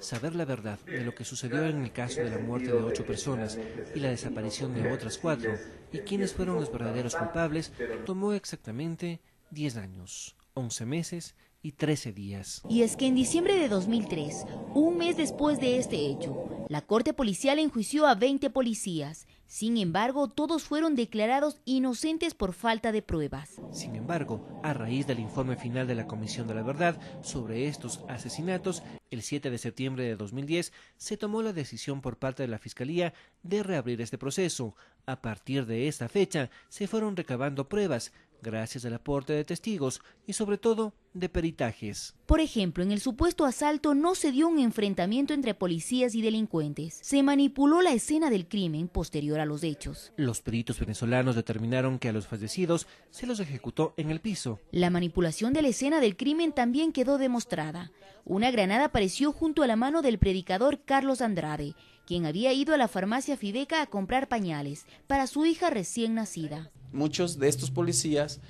saber la verdad de lo que sucedió en el caso de la muerte de ocho personas y la desaparición de otras cuatro y quiénes fueron los verdaderos culpables tomó exactamente diez años, once meses y 13 días. Y es que en diciembre de 2003, un mes después de este hecho, la corte policial enjuició a 20 policías. Sin embargo, todos fueron declarados inocentes por falta de pruebas. Sin embargo, a raíz del informe final de la Comisión de la Verdad sobre estos asesinatos, el 7 de septiembre de 2010 se tomó la decisión por parte de la Fiscalía de reabrir este proceso. A partir de esta fecha, se fueron recabando pruebas, gracias al aporte de testigos y sobre todo de peritajes. Por ejemplo, en el supuesto asalto no se dio un enfrentamiento entre policías y delincuentes. Se manipuló la escena del crimen posterior a los hechos. Los peritos venezolanos determinaron que a los fallecidos se los ejecutó en el piso. La manipulación de la escena del crimen también quedó demostrada. Una granada apareció junto a la mano del predicador Carlos Andrade, quien había ido a la farmacia Fideca a comprar pañales para su hija recién nacida muchos de estos policías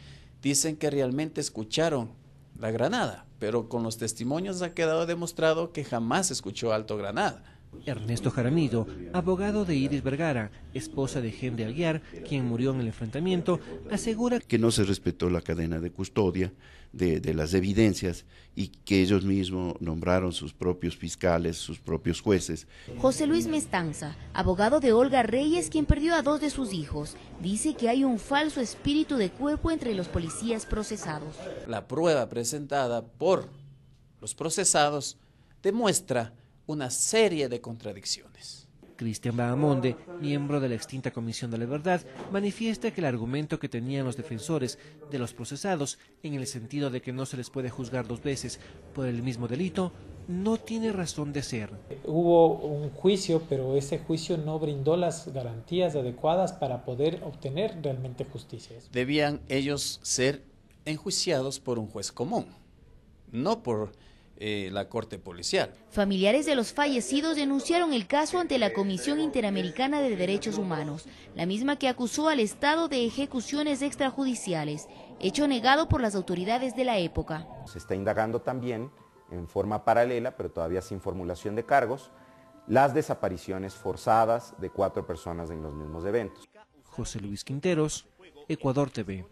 dicen que realmente escucharon la granada, pero con los testimonios ha quedado demostrado que jamás escuchó alto granada. Ernesto Jaramillo, abogado de Iris Vergara, esposa de de Aguiar, quien murió en el enfrentamiento, asegura que no se respetó la cadena de custodia de, de las evidencias y que ellos mismos nombraron sus propios fiscales, sus propios jueces. José Luis Mestanza, abogado de Olga Reyes, quien perdió a dos de sus hijos, dice que hay un falso espíritu de cuerpo entre los policías procesados. La prueba presentada por los procesados demuestra una serie de contradicciones. Cristian Bahamonde, miembro de la extinta Comisión de la Verdad, manifiesta que el argumento que tenían los defensores de los procesados, en el sentido de que no se les puede juzgar dos veces por el mismo delito, no tiene razón de ser. Hubo un juicio, pero ese juicio no brindó las garantías adecuadas para poder obtener realmente justicia. Debían ellos ser enjuiciados por un juez común, no por eh, la Corte Policial. Familiares de los fallecidos denunciaron el caso ante la Comisión Interamericana de Derechos Humanos, la misma que acusó al Estado de ejecuciones extrajudiciales, hecho negado por las autoridades de la época. Se está indagando también en forma paralela, pero todavía sin formulación de cargos, las desapariciones forzadas de cuatro personas en los mismos eventos. José Luis Quinteros, Ecuador TV.